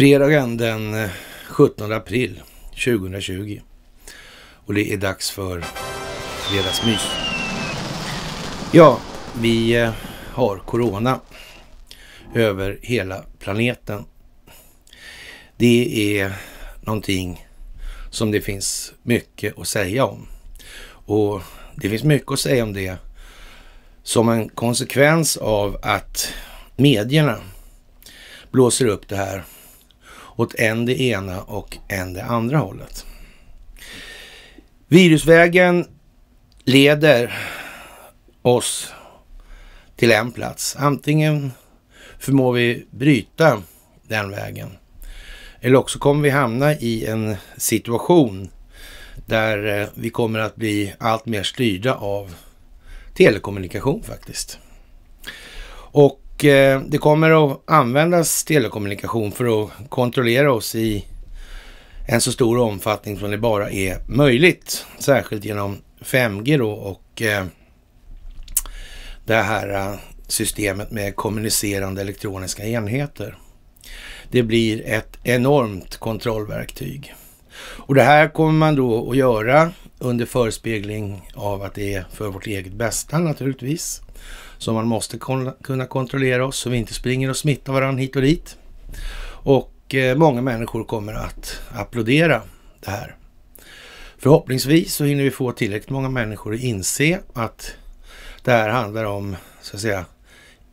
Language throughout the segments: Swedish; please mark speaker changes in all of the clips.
Speaker 1: Fredagen den 17 eh, april 2020. Och det är dags för Fredagsmys. Ja, vi eh, har corona över hela planeten. Det är någonting som det finns mycket att säga om. Och det finns mycket att säga om det som en konsekvens av att medierna blåser upp det här åt än det ena och än det andra hållet. Virusvägen leder oss till en plats. Antingen förmår vi bryta den vägen eller också kommer vi hamna i en situation där eh, vi kommer att bli allt mer styrda av telekommunikation faktiskt. Och Eh, det kommer att användas telekommunikation för att kontrollera oss i en så stor omfattning som det bara är möjligt. Särskilt genom 5G då och eh, det här eh, systemet med kommunicerande elektroniska enheter. Det blir ett enormt kontrollverktyg. Och det här kommer man då att göra under förespegling av att det är för vårt eget bästa naturligtvis som man måste kunna kontrollera oss så vi inte springer och smittar varandra hit och dit. Och eh, många människor kommer att applådera det här. Förhoppningsvis så hinner vi få tillräckligt många människor att inse att det här handlar om, så att säga,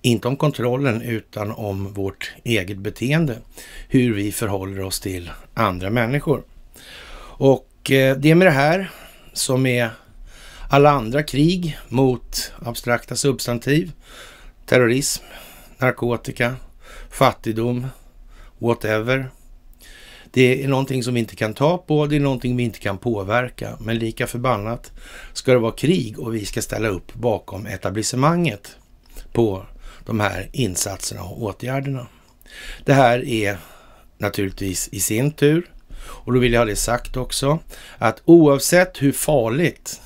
Speaker 1: inte om kontrollen utan om vårt eget beteende. Hur vi förhåller oss till andra människor. Och eh, det är med det här som är alla andra krig mot abstrakta substantiv, terrorism, narkotika, fattigdom, whatever. Det är någonting som vi inte kan ta på, det är någonting vi inte kan påverka. Men lika förbannat ska det vara krig och vi ska ställa upp bakom etablissemanget på de här insatserna och åtgärderna. Det här är naturligtvis i sin tur, och då vill jag ha det sagt också, att oavsett hur farligt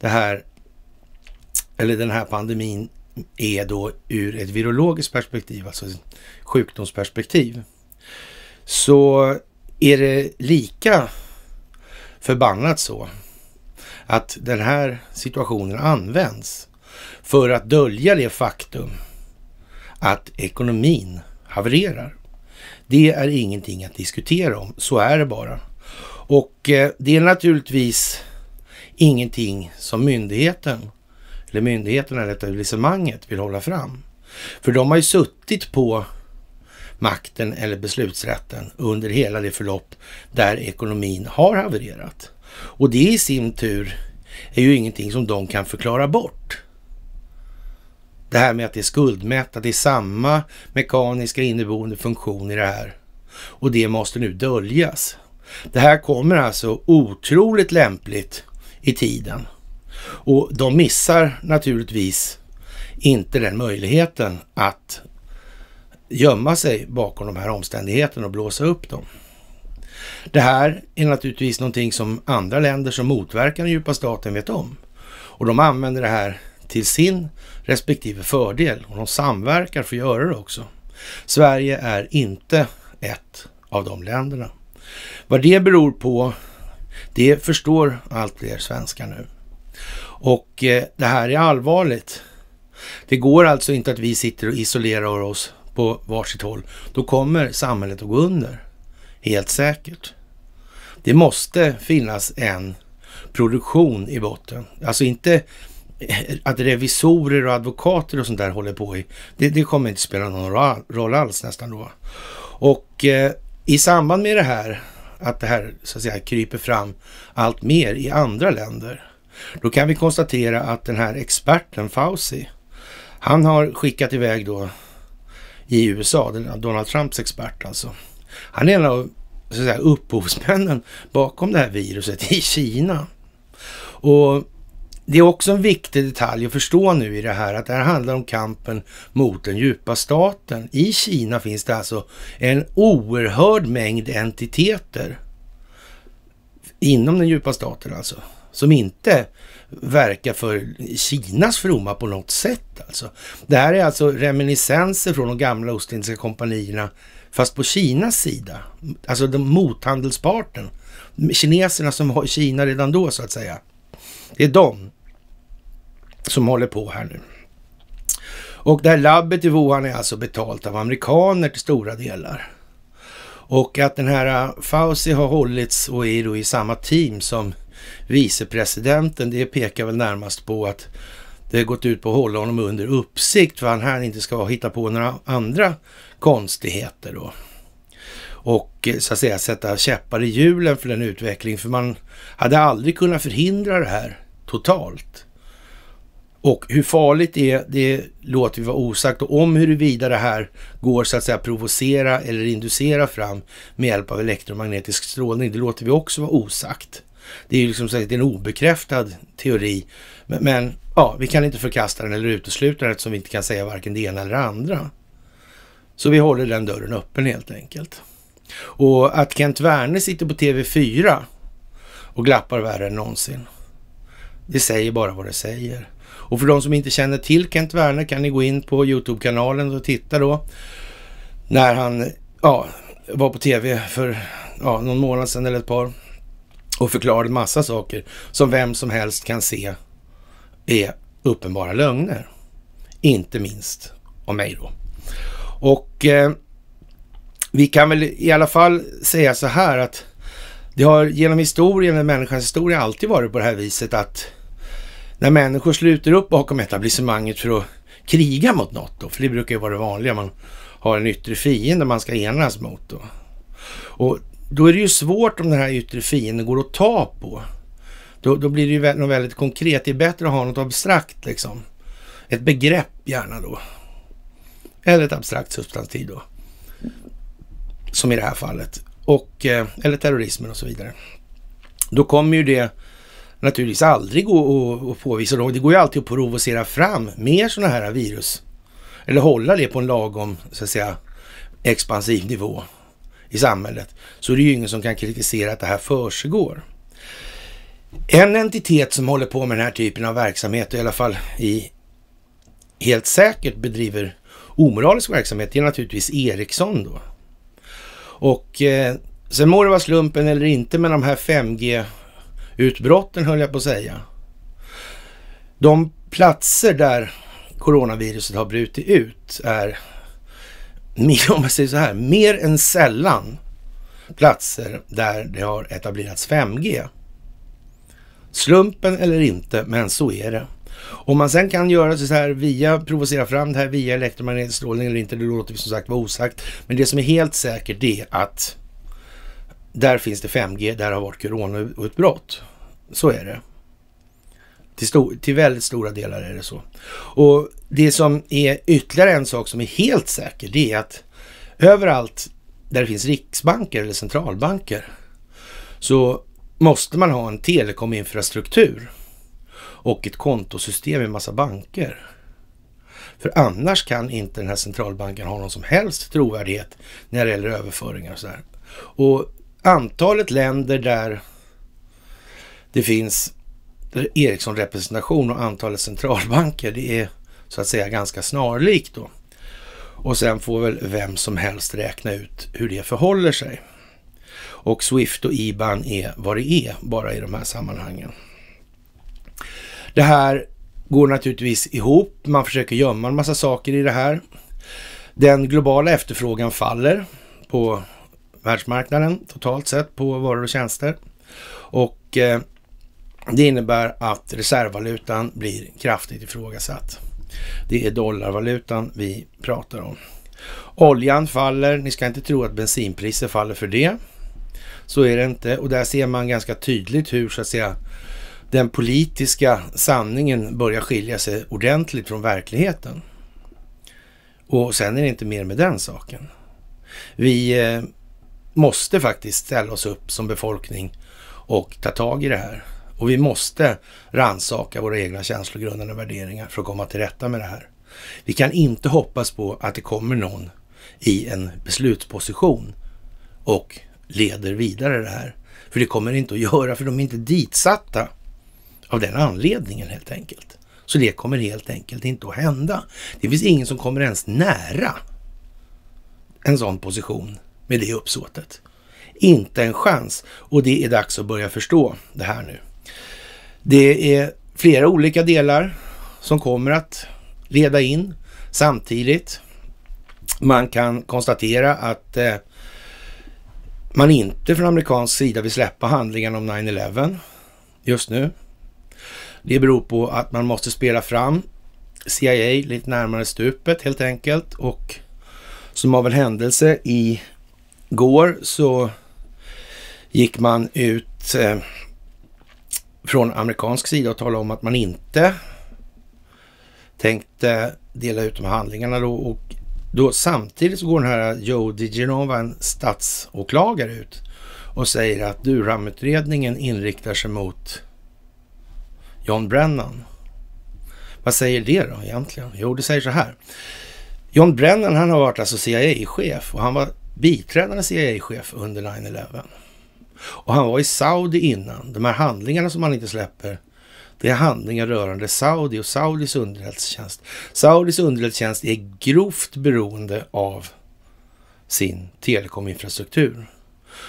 Speaker 1: det här, eller den här pandemin är då ur ett virologiskt perspektiv, alltså ett sjukdomsperspektiv, så är det lika förbannat så att den här situationen används för att dölja det faktum att ekonomin havererar. Det är ingenting att diskutera om, så är det bara. Och eh, det är naturligtvis ingenting som myndigheten, eller myndigheterna eller etablissemanget vill hålla fram. För de har ju suttit på makten eller beslutsrätten under hela det förlopp där ekonomin har havererat. Och det i sin tur är ju ingenting som de kan förklara bort. Det här med att det är skuldmättat, det är samma mekaniska inneboende funktion i det här. Och det måste nu döljas. Det här kommer alltså otroligt lämpligt i tiden. Och de missar naturligtvis inte den möjligheten att gömma sig bakom de här omständigheterna och blåsa upp dem. Det här är naturligtvis någonting som andra länder som motverkar den djupa staten vet om. Och de använder det här till sin respektive fördel och de samverkar för att göra det också. Sverige är inte ett av de länderna. Vad det beror på det förstår allt fler svenskar nu. Och eh, det här är allvarligt. Det går alltså inte att vi sitter och isolerar oss på varsitt håll. Då kommer samhället att gå under. Helt säkert. Det måste finnas en produktion i botten. Alltså inte eh, att revisorer och advokater och sånt där håller på i. Det, det kommer inte spela någon roll alls nästan då. Och eh, i samband med det här att det här så att säga kryper fram allt mer i andra länder. Då kan vi konstatera att den här experten Fauci, han har skickat iväg då i USA, Donald Trumps expert alltså. Han är en av så att säga, upphovsmännen bakom det här viruset i Kina. Och det är också en viktig detalj att förstå nu i det här att det här handlar om kampen mot den djupa staten. I Kina finns det alltså en oerhörd mängd entiteter inom den djupa staten alltså, som inte verkar för Kinas fromma på något sätt alltså. Det här är alltså reminiscenser från de gamla Ostindiska kompanierna fast på Kinas sida, alltså de mothandelsparten, kineserna som var i Kina redan då så att säga. Det är de som håller på här nu. Och det här labbet i Wuhan är alltså betalt av amerikaner till stora delar. Och att den här äh, Fauci har hållits och är då i samma team som vicepresidenten, det pekar väl närmast på att det har gått ut på att hålla honom under uppsikt för att han inte ska hitta på några andra konstigheter då. Och eh, så att säga sätta käppar i hjulen för den utvecklingen, för man hade aldrig kunnat förhindra det här totalt. Och hur farligt det är, det låter vi vara osagt. Och om huruvida det här går så att säga provocera eller inducera fram med hjälp av elektromagnetisk strålning, det låter vi också vara osagt. Det är ju liksom sagt en obekräftad teori, men, men, ja, vi kan inte förkasta den eller utesluta den eftersom vi inte kan säga varken det ena eller det andra. Så vi håller den dörren öppen helt enkelt. Och att Kent Werne sitter på TV4 och glappar värre än någonsin. Det säger bara vad det säger. Och för de som inte känner till Kent Werner kan ni gå in på Youtube-kanalen och titta då. När han ja, var på tv för ja, någon månad sedan eller ett par och förklarade massa saker som vem som helst kan se är uppenbara lögner. Inte minst om mig då. Och eh, vi kan väl i alla fall säga så här att det har genom historien, människans historia, alltid varit på det här viset att när människor sluter upp bakom etablissemanget för att kriga mot något för det brukar ju vara det vanliga, man har en yttre fiende man ska enas mot då. Och då är det ju svårt om den här yttre fienden går att ta på. Då, då blir det ju något väldigt konkret, det är bättre att ha något abstrakt liksom. Ett begrepp gärna då. Eller ett abstrakt substantiv då. Som i det här fallet. Och, eh, eller terrorismen och så vidare. Då kommer ju det naturligtvis aldrig gå och påvisa. Det går ju alltid att provocera fram mer sådana här virus. Eller hålla det på en lagom, så att säga, expansiv nivå i samhället. Så det är ju ingen som kan kritisera att det här försiggår. En entitet som håller på med den här typen av verksamhet, och i alla fall i, helt säkert bedriver omoralisk verksamhet, det är naturligtvis Ericsson då. Och eh, sen må det vara slumpen eller inte, men de här 5G utbrotten höll jag på att säga. De platser där coronaviruset har brutit ut är, om man säger så här, mer än sällan platser där det har etablerats 5G. Slumpen eller inte, men så är det. Om man sen kan göra så här via, provocera fram det här via elektromagnetisk strålning eller inte, det låter vi som sagt vara osagt. Men det som är helt säkert det är att där finns det 5G, där har varit coronautbrott. Så är det. Till, stor, till väldigt stora delar är det så. Och det som är ytterligare en sak som är helt säker, det är att överallt där det finns riksbanker eller centralbanker så måste man ha en telekominfrastruktur och ett kontosystem i massa banker. För annars kan inte den här centralbanken ha någon som helst trovärdighet när det gäller överföringar och sådär. Och antalet länder där det finns Ericsson-representation och antalet centralbanker, det är så att säga ganska snarlikt då. Och sen får väl vem som helst räkna ut hur det förhåller sig. Och Swift och IBAN är vad det är bara i de här sammanhangen. Det här går naturligtvis ihop. Man försöker gömma en massa saker i det här. Den globala efterfrågan faller på världsmarknaden totalt sett på varor och tjänster. Och eh, det innebär att reservvalutan blir kraftigt ifrågasatt. Det är dollarvalutan vi pratar om. Oljan faller, ni ska inte tro att bensinpriser faller för det. Så är det inte och där ser man ganska tydligt hur så att säga den politiska sanningen börjar skilja sig ordentligt från verkligheten. Och sen är det inte mer med den saken. Vi eh, måste faktiskt ställa oss upp som befolkning och ta tag i det här. Och vi måste ransaka våra egna känslogrundande värderingar för att komma till rätta med det här. Vi kan inte hoppas på att det kommer någon i en beslutsposition och leder vidare det här. För det kommer det inte att göra, för de är inte ditsatta av den anledningen helt enkelt. Så det kommer helt enkelt inte att hända. Det finns ingen som kommer ens nära en sån position med det uppsåtet. Inte en chans. Och det är dags att börja förstå det här nu. Det är flera olika delar som kommer att leda in samtidigt. Man kan konstatera att eh, man inte från amerikansk sida vill släppa handlingen om 9-11 just nu. Det beror på att man måste spela fram CIA lite närmare stupet helt enkelt och som av en händelse i går så gick man ut eh, från amerikansk sida och talade om att man inte tänkte dela ut de här handlingarna då och då samtidigt så går den här Joe DiGenova, en statsåklagare, ut och säger att Durham-utredningen inriktar sig mot John Brennan. Vad säger det då egentligen? Jo, det säger så här. John Brennan han har varit alltså CIA-chef och han var biträdande CIA-chef under 9-11. Och han var i Saudi innan. De här handlingarna som han inte släpper, det är handlingar rörande Saudi och Saudis underrättelsetjänst. Saudis underrättelsetjänst är grovt beroende av sin telekominfrastruktur.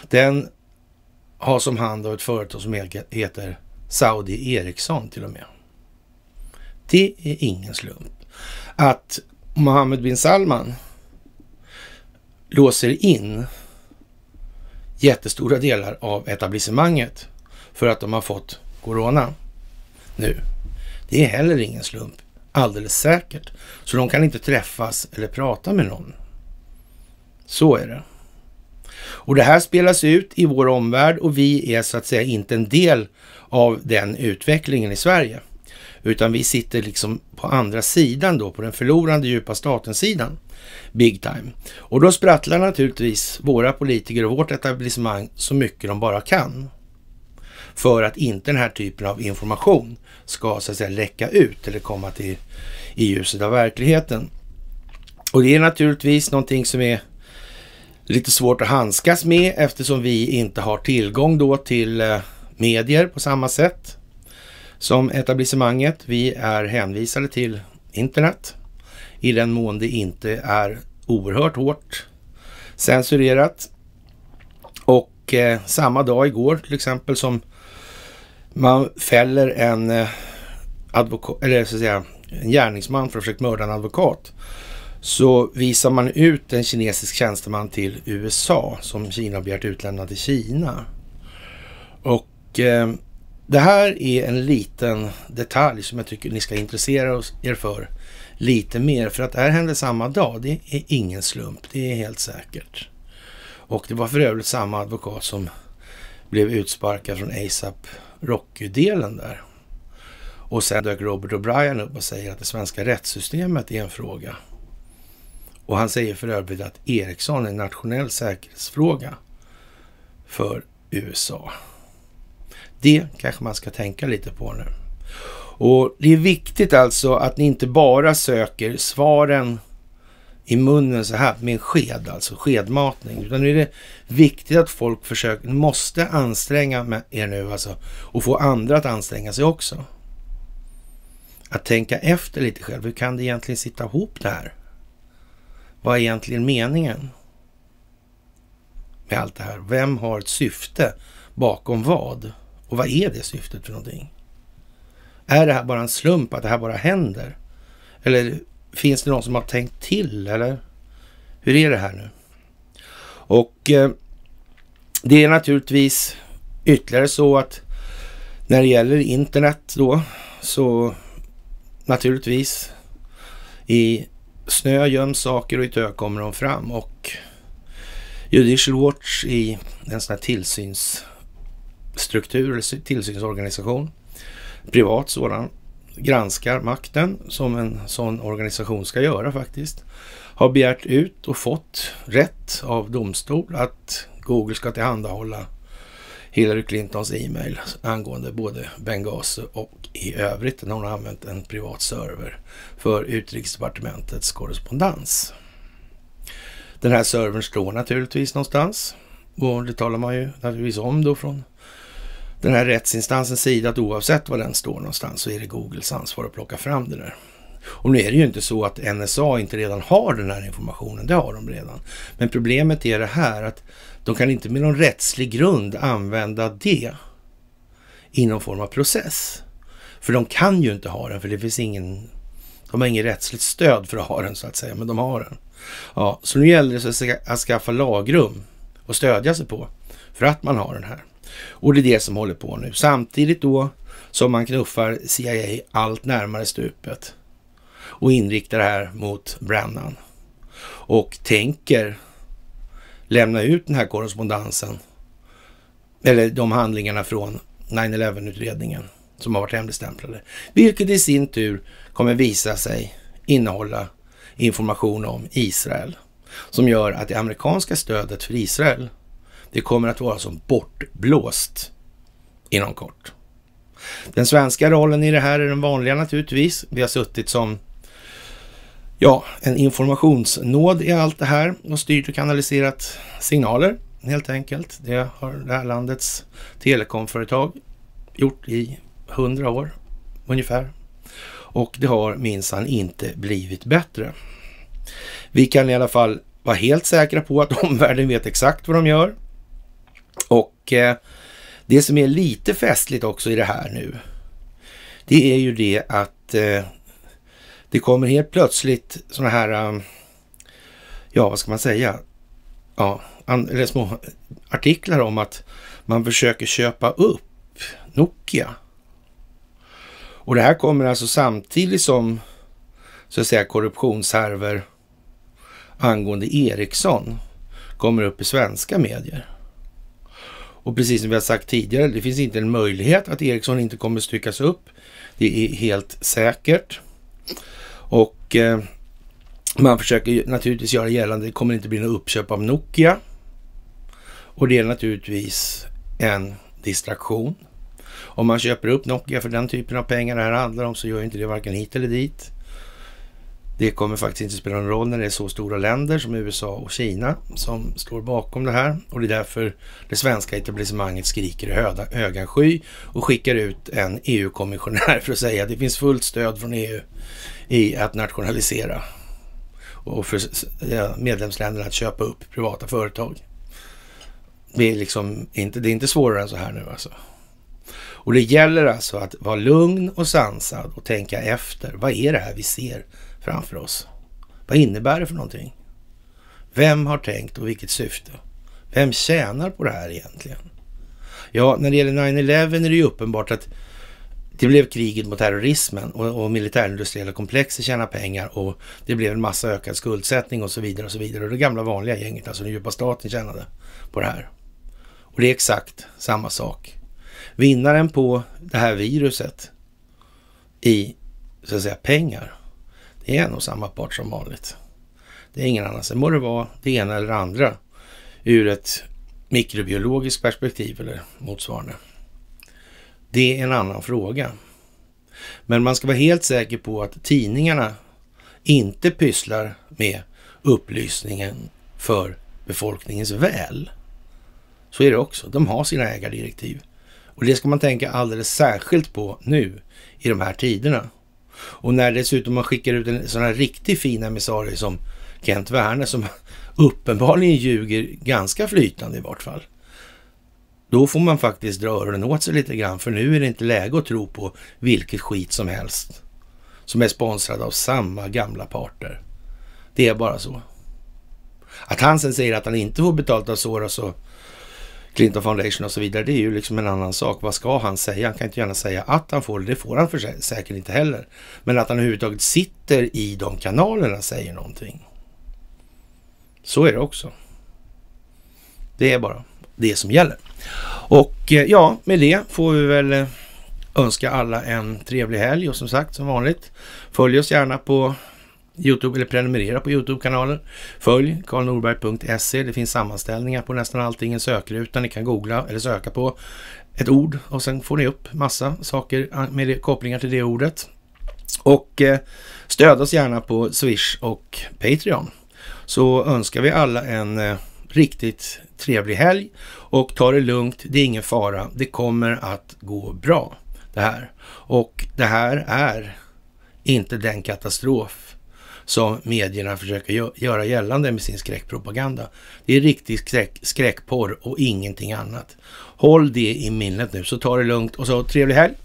Speaker 1: Den har som hand av ett företag som heter Saudi Ericsson till och med. Det är ingen slump att Mohammed bin Salman låser in jättestora delar av etablissemanget för att de har fått corona nu. Det är heller ingen slump, alldeles säkert. Så de kan inte träffas eller prata med någon. Så är det. Och det här spelas ut i vår omvärld och vi är så att säga inte en del av den utvecklingen i Sverige. Utan vi sitter liksom på andra sidan då, på den förlorande djupa statens sidan. Big time. Och då sprattlar naturligtvis våra politiker och vårt etablissemang så mycket de bara kan. För att inte den här typen av information ska så att säga läcka ut eller komma till i ljuset av verkligheten. Och det är naturligtvis någonting som är lite svårt att handskas med eftersom vi inte har tillgång då till eh, medier på samma sätt som etablissemanget. Vi är hänvisade till internet i den mån det inte är oerhört hårt censurerat. Och eh, samma dag igår till exempel som man fäller en, eh, advokat, eller, så att säga, en gärningsman för att försökt mörda en advokat så visar man ut en kinesisk tjänsteman till USA som Kina begärt utlämnad till Kina. Och eh, det här är en liten detalj som jag tycker ni ska intressera er för lite mer. För att det här hände samma dag, det är ingen slump, det är helt säkert. Och det var för övrigt samma advokat som blev utsparkad från ASAP Rocky-delen där. Och sen dök Robert O'Brien upp och säger att det svenska rättssystemet är en fråga. Och han säger för övrigt att Ericsson är en nationell säkerhetsfråga för USA. Det kanske man ska tänka lite på nu. Och det är viktigt alltså att ni inte bara söker svaren i munnen så här med en sked, alltså skedmatning. Utan nu är det viktigt att folk försöker, måste anstränga er nu alltså och få andra att anstränga sig också. Att tänka efter lite själv. Hur kan det egentligen sitta ihop det här? Vad är egentligen meningen med allt det här? Vem har ett syfte bakom vad? Och vad är det syftet för någonting? Är det här bara en slump att det här bara händer? Eller finns det någon som har tänkt till? Eller hur är det här nu? Och eh, det är naturligtvis ytterligare så att när det gäller internet då så naturligtvis i snö göms saker och i tö kommer de fram och Judicial Watch i en sån här tillsynsstruktur eller tillsynsorganisation privat sådan, granskar makten som en sån organisation ska göra faktiskt, har begärt ut och fått rätt av domstol att Google ska tillhandahålla Hillary Clintons e-mail angående både Benghazi och i övrigt när hon har använt en privat server för utrikesdepartementets korrespondens. Den här servern står naturligtvis någonstans och det talar man ju naturligtvis om då från den här rättsinstansens sida att oavsett var den står någonstans så är det Googles ansvar att plocka fram det där. Och nu är det ju inte så att NSA inte redan har den här informationen, det har de redan. Men problemet är det här att de kan inte med någon rättslig grund använda det i någon form av process. För de kan ju inte ha den, för det finns ingen... De har inget rättsligt stöd för att ha den så att säga, men de har den. Ja, så nu gäller det att skaffa lagrum att stödja sig på för att man har den här. Och det är det som håller på nu. Samtidigt då som man knuffar CIA allt närmare stupet och inriktar det här mot Brennan och tänker lämna ut den här korrespondensen eller de handlingarna från 9-11-utredningen som har varit hemligstämplade. Vilket i sin tur kommer visa sig innehålla information om Israel som gör att det amerikanska stödet för Israel det kommer att vara som bortblåst inom kort. Den svenska rollen i det här är den vanliga naturligtvis. Vi har suttit som ja, en informationsnåd i allt det här och styrt och kanaliserat signaler helt enkelt. Det har det här landets telekomföretag gjort i hundra år ungefär. Och det har minsann inte blivit bättre. Vi kan i alla fall vara helt säkra på att omvärlden vet exakt vad de gör. Och eh, det som är lite festligt också i det här nu, det är ju det att eh, det kommer helt plötsligt sådana här, um, ja vad ska man säga, ja, an, eller små artiklar om att man försöker köpa upp Nokia. Och det här kommer alltså samtidigt som så att säga korruptionshärvor angående Ericsson kommer upp i svenska medier. Och precis som vi har sagt tidigare, det finns inte en möjlighet att Ericsson inte kommer styckas upp. Det är helt säkert. Och eh, man försöker naturligtvis göra gällande att det kommer inte bli något uppköp av Nokia. Och det är naturligtvis en distraktion. Om man köper upp Nokia för den typen av pengar det här handlar om så gör inte det varken hit eller dit. Det kommer faktiskt inte spela någon roll när det är så stora länder som USA och Kina som står bakom det här. Och det är därför det svenska etablissemanget skriker i högan sky och skickar ut en EU-kommissionär för att säga att det finns fullt stöd från EU i att nationalisera och för medlemsländerna att köpa upp privata företag. Det är, liksom inte, det är inte svårare än så här nu alltså. Och det gäller alltså att vara lugn och sansad och tänka efter. Vad är det här vi ser? framför oss. Vad innebär det för någonting? Vem har tänkt och vilket syfte? Vem tjänar på det här egentligen? Ja, när det gäller 9-11 är det ju uppenbart att det blev kriget mot terrorismen och, och militärindustriella komplexer tjänade pengar och det blev en massa ökad skuldsättning och så vidare och så vidare. Och det gamla vanliga gänget, alltså den djupa staten, tjänade på det här. Och det är exakt samma sak. Vinnaren på det här viruset i, så att säga, pengar är nog samma part som vanligt. Det är ingen annan. Sen må det vara det ena eller det andra ur ett mikrobiologiskt perspektiv eller motsvarande. Det är en annan fråga. Men man ska vara helt säker på att tidningarna inte pysslar med upplysningen för befolkningens väl. Så är det också. De har sina ägardirektiv. Och det ska man tänka alldeles särskilt på nu i de här tiderna. Och när dessutom man skickar ut en sån här riktigt fin emissarie som Kent Werner som uppenbarligen ljuger ganska flytande i vart fall. Då får man faktiskt dra öronen åt sig lite grann för nu är det inte läge att tro på vilket skit som helst som är sponsrad av samma gamla parter. Det är bara så. Att han sen säger att han inte får betalt av Soros och Clinton Foundation och så vidare. Det är ju liksom en annan sak. Vad ska han säga? Han kan inte gärna säga att han får det. Det får han för säkert inte heller. Men att han överhuvudtaget sitter i de kanalerna säger någonting. Så är det också. Det är bara det som gäller. Och eh, ja, med det får vi väl eh, önska alla en trevlig helg och som sagt som vanligt följ oss gärna på YouTube, eller prenumerera på YouTube-kanalen. Följ karlnorberg.se. Det finns sammanställningar på nästan allting i sökrutan. Ni kan googla eller söka på ett ord och sen får ni upp massa saker med kopplingar till det ordet. Och eh, stöd oss gärna på Swish och Patreon. Så önskar vi alla en eh, riktigt trevlig helg och ta det lugnt. Det är ingen fara. Det kommer att gå bra det här. Och det här är inte den katastrof som medierna försöker göra gällande med sin skräckpropaganda. Det är riktig skräck, skräckporr och ingenting annat. Håll det i minnet nu, så ta det lugnt och så trevlig helg!